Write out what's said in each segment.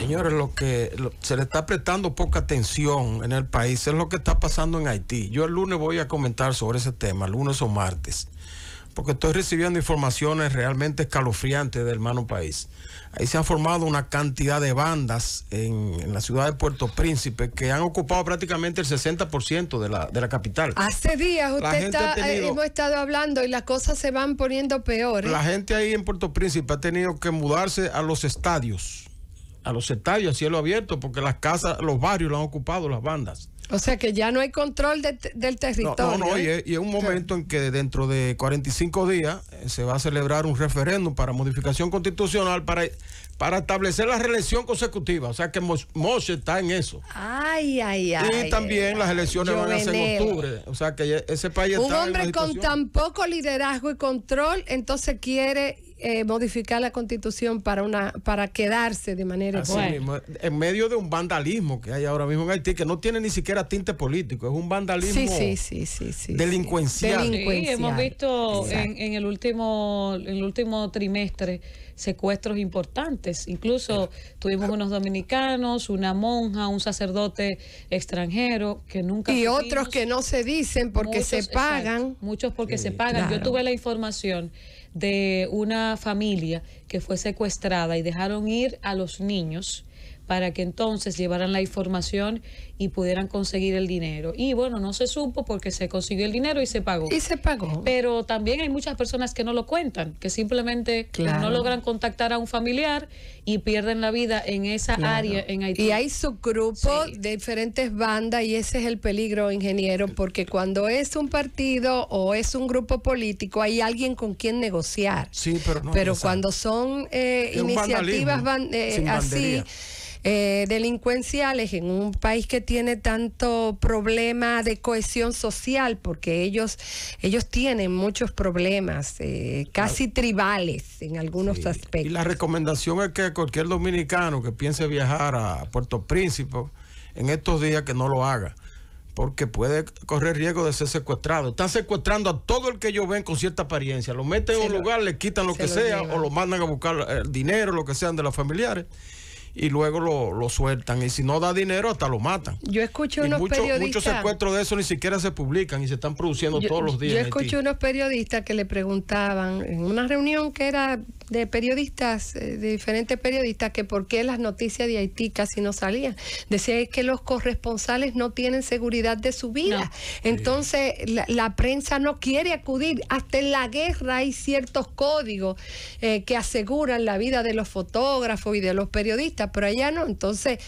Señores, lo que se le está prestando poca atención en el país es lo que está pasando en Haití. Yo el lunes voy a comentar sobre ese tema, lunes o martes, porque estoy recibiendo informaciones realmente escalofriantes del hermano país. Ahí se han formado una cantidad de bandas en, la ciudad de Puerto Príncipe que han ocupado prácticamente el 60% de la, de la capital. Hace días usted está, eh, hemos estado hablando y las cosas se van poniendo peores. La gente ahí en Puerto Príncipe ha tenido que mudarse a los estadios a los estadios a cielo abierto, porque las casas, los barrios lo han ocupado las bandas. O sea que ya no hay control del territorio. No, no, ¿eh? y, es, un momento en que dentro de 45 días eh, se va a celebrar un referéndum para modificación constitucional para, para establecer la reelección consecutiva. O sea que Moshe está en eso. Ay, ay, ay. Y también las elecciones van a ser en octubre. O sea que ese país un Un hombre con tan poco liderazgo y control, entonces quiere eh, modificar la constitución para una para quedarse de manera Así en medio de un vandalismo que hay ahora mismo en Haití que no tiene ni siquiera tinte político es un vandalismo sí, sí, delincuencial. hemos visto en, el último el último trimestre secuestros importantes incluso tuvimos unos dominicanos una monja un sacerdote extranjero que nunca y otros que no se dicen porque se pagan muchos porque se pagan yo tuve la información de una familia que fue secuestrada y dejaron ir a los niños para que entonces llevaran la información y pudieran conseguir el dinero. Y bueno, no se supo porque se consiguió el dinero y se pagó. Y se pagó. Pero también hay muchas personas que no lo cuentan, que simplemente no logran contactar a un familiar y pierden la vida en esa área en Haití. Y hay subgrupos de diferentes bandas y ese es el peligro, ingeniero, porque cuando es un partido o es un grupo político hay alguien con quien negociar. Sí, pero cuando son son eh, iniciativas eh, así. Eh, delincuenciales en un país que tiene tanto problema de cohesión social, porque ellos, ellos tienen muchos problemas, casi tribales en algunos aspectos. Y la recomendación es que cualquier dominicano que piense viajar a Puerto Príncipe en estos días que no lo haga porque puede correr riesgo de ser secuestrado. Están secuestrando a todo el que ellos ven con cierta apariencia. Lo meten en un lugar, le quitan lo que sea, o lo mandan a buscar el eh, dinero, lo que sean de los familiares, y luego lo, sueltan. Y si no da dinero, hasta lo matan. Yo escucho unos muchos, periodistas. Muchos secuestros de eso ni siquiera se publican y se están produciendo todos los días. Yo escucho unos periodistas que le preguntaban en una reunión que era de periodistas, eh, de diferentes periodistas, que por qué las noticias de Haití casi no salían. Decía es que los corresponsales no tienen seguridad de su vida. Entonces, la, prensa no quiere acudir. Hasta en la guerra hay ciertos códigos eh, que aseguran la vida de los fotógrafos y de los periodistas, pero allá no. Entonces,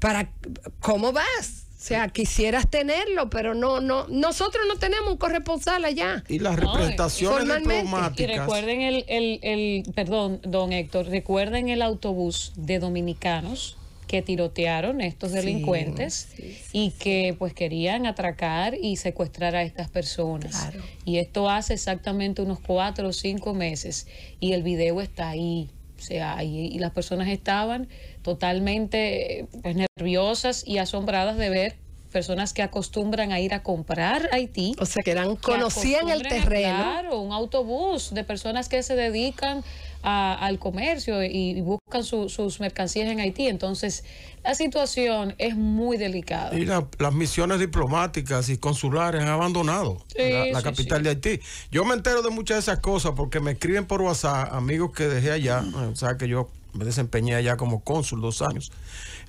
para ¿cómo vas? O sea, quisieras tenerlo, pero no, no, nosotros no tenemos un corresponsal allá. Y las representaciones eh, diplomáticas. Y recuerden el, perdón, don Héctor, recuerden el autobús de dominicanos que tirotearon estos delincuentes y que pues querían atracar y secuestrar a estas personas. Y esto hace exactamente unos cuatro o cinco meses y el video está ahí o sea, y, las personas estaban totalmente pues, nerviosas y asombradas de ver personas que acostumbran a ir a comprar Haití. O sea, que eran, que conocían el terreno. Claro, un autobús de personas que se dedican al comercio y, buscan sus mercancías en Haití. Entonces, la situación es muy delicada. Y las misiones diplomáticas y consulares han abandonado la, capital de Haití. Yo me entero de muchas de esas cosas porque me escriben por WhatsApp amigos que dejé allá, o sea que yo me desempeñé allá como cónsul dos años.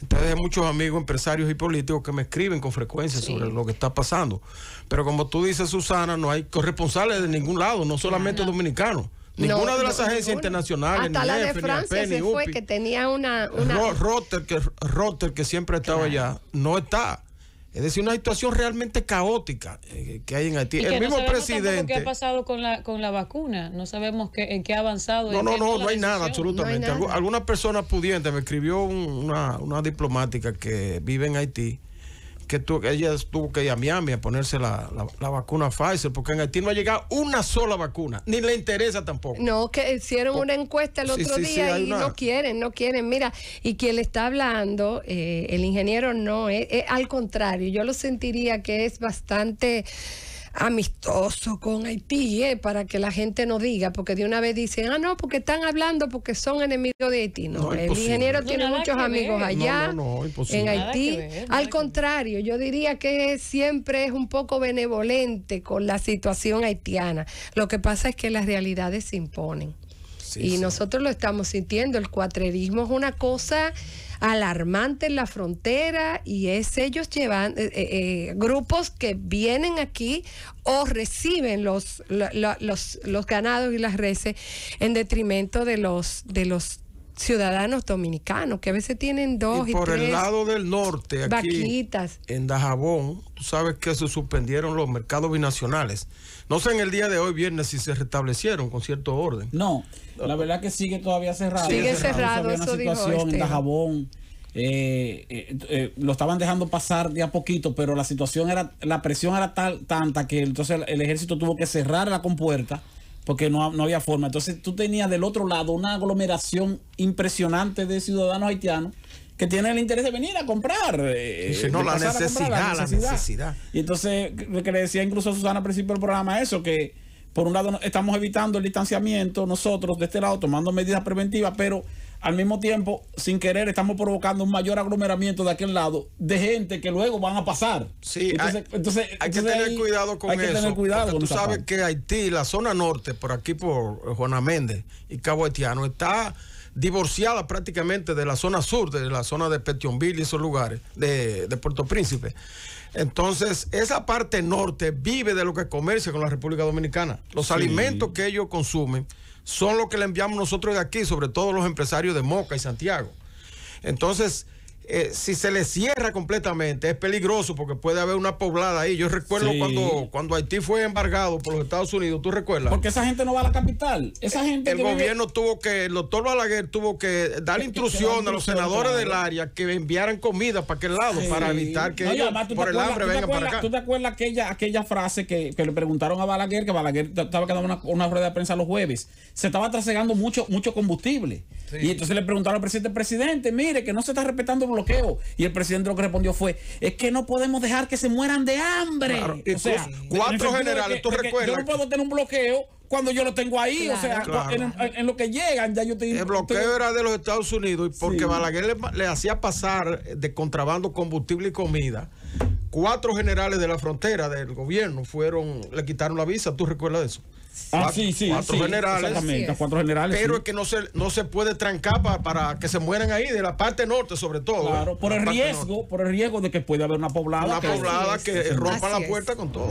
Entonces hay muchos amigos, empresarios y políticos que me escriben con frecuencia sobre lo que está pasando. Pero como tú dices, Susana, no hay corresponsales de ningún lado, no solamente dominicanos. Ninguna de las agencias internacionales. ni la de Francia se fue, que tenía una. una... Rotter, que, que siempre estaba allá, no está. Es decir, una situación realmente caótica eh, que hay en Haití. el mismo presidente. ¿Qué ha pasado con la, vacuna? No sabemos en qué ha avanzado. No, no, no, no hay nada, absolutamente. Alguna persona pudiente me escribió una, una diplomática que vive en Haití que, ella tuvo que ir a Miami a ponerse la, vacuna Pfizer, porque en Haití no ha llegado una sola vacuna, ni le interesa tampoco. No, que hicieron una encuesta el otro día y no quieren, no quieren. Mira, y quien le está hablando, eh, el ingeniero no, es al contrario, yo lo sentiría que es bastante amistoso con Haití, eh, para que la gente no diga, porque de una vez dicen, ah, no, porque están hablando porque son enemigos de Haití. No, el ingeniero tiene muchos amigos allá, en Haití. Al contrario, yo diría que siempre es un poco benevolente con la situación haitiana. Lo que pasa es que las realidades se imponen. y nosotros lo estamos sintiendo. El cuatrerismo es una cosa alarmante en la frontera y es ellos llevan eh, eh, eh, grupos que vienen aquí o reciben los, los, los ganados y las reses en detrimento de los, de los ciudadanos dominicanos, que a veces tienen dos y, y por el lado del norte, aquí en Dajabón, tú sabes que se suspendieron los mercados binacionales. No sé en el día de hoy, viernes, si se restablecieron con cierto orden. No, la verdad que sigue todavía cerrado. Sigue cerrado, Eso situación en este. Dajabón. Eh, eh, eh, lo estaban dejando pasar de a poquito, pero la situación era, la presión era tal, tanta que entonces el ejército tuvo que cerrar la compuerta porque no, había forma. Entonces tú tenías del otro lado una aglomeración impresionante de ciudadanos haitianos que tienen el interés de venir a comprar. Eh, no, la necesidad, necesidad, Y entonces, lo que le decía incluso Susana al principio del programa eso, que por un lado estamos evitando el distanciamiento nosotros de este lado, tomando medidas preventivas, pero al mismo tiempo, sin querer, estamos provocando un mayor aglomeramiento de aquel lado de gente que luego van a pasar. Sí, entonces, hay, que tener cuidado con hay Que tener cuidado tú sabes que Haití, la zona norte, por aquí por Juana Méndez y Cabo Haitiano, está divorciada prácticamente de la zona sur, de la zona de Petionville y esos lugares, de, Puerto Príncipe. Entonces, esa parte norte vive de lo que comercia con la República Dominicana. Los alimentos que ellos consumen son lo que le enviamos nosotros de aquí, sobre todo los empresarios de Moca y Santiago. Entonces, eh, si se le cierra completamente, es peligroso porque puede haber una poblada ahí. Yo recuerdo cuando, cuando Haití fue embargado por los Estados Unidos, ¿tú recuerdas? Porque esa gente no va a la capital. Esa eh, gente. El gobierno tuvo que, el doctor Balaguer tuvo que dar instrucción a los senadores del área que enviaran comida para aquel lado, para evitar que por el hambre vengan para acá. ¿Tú te acuerdas aquella, aquella frase que, le preguntaron a Balaguer, que Balaguer estaba quedando una, una rueda de prensa los jueves? Se estaba trasegando mucho, mucho combustible. Y entonces le preguntaron al presidente, presidente, mire, que no se está respetando y el presidente lo que respondió fue, es que no podemos dejar que se mueran de hambre. cuatro generales, tú recuerdas. Yo no puedo tener un bloqueo cuando yo lo tengo ahí, o sea, en, lo que llegan, ya yo te El bloqueo era de los Estados Unidos y porque Balaguer le, le, hacía pasar de contrabando combustible y comida, cuatro generales de la frontera del gobierno fueron, le quitaron la visa, ¿tú recuerdas eso? Ah, sí, sí. Cuatro generales. Exactamente, cuatro generales. Pero es que no se, no se puede trancar para, para que se mueran ahí, de la parte norte sobre todo. ¿eh? Claro, por el riesgo, por el riesgo de que pueda haber una poblada. Una poblada que rompa la puerta con todo.